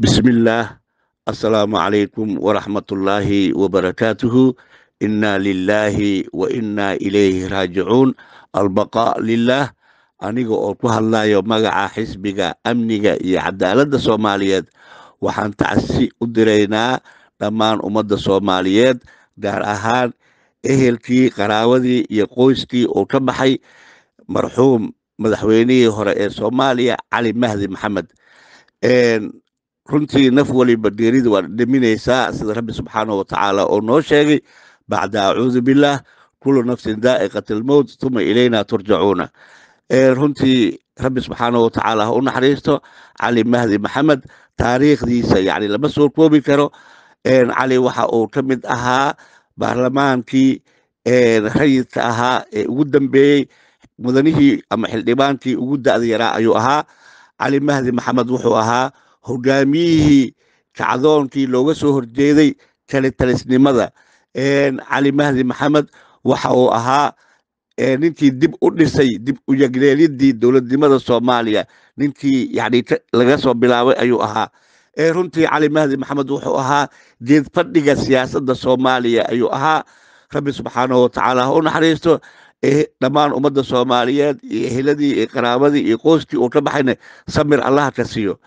bismillaah asalaamu calaykum waraxmat waraxmatullaahi wabarakaatuhu innaa lilaahi wa innaa ilayhi raajicuun albaqa lilaah aniga oo ku hadlayo magaca xisbiga amniga iyo cadaaladda soomaaliyeed waxaan tacsi u diraynaa dhammaan ummadda soomaaliyeed gaar ahaan ehelkii qaraawadii iyo qoyskii uu ka baxay marxuum madaxweynihii hore ee soomaaliya cali mahdi maxamed runtii naf waliba geerida waa dhaminaysaa sida rabbi subxaanahu watacaala oo noo sheegay bacda acuudu billaah kulu nafsin daa'iqat almowt tuma ilayna turjacuuna runtii rabbi subxaanahu watacaala ha u naxariisto cali mahdi maxamed taariikhdiisa yani lama soo koobi karo cali waxa uu ka mid ahaa baarlamaankii rayidka ahaa ee ugu dambeeyey mudanihii ama xildhibaankii ugu da'da yaraa ayuu ahaa cali mahdi maxamed wuxuu ahaa hogaamiyihii kacdoonkii looga soo horjeeday talitalisnimada cali mahdi maxamed waxa uu ahaa ninkii dib u dhisay dib u yegleelidii dowladnimada soomaaliya ninkii yani laga soo bilaabay ayuu ahaa runtii cali mahdi maxamed wuxuu ahaa geed fadhiga siyaasadda soomaaliya ayuu ahaa rabbi subxaanahu watacaala ha u naxariisto dhammaan ummadda soomaaliyeed iyo ehladii iyo qaraabadii iyo qoyskii uu ka baxayna samir allaha ka siiyo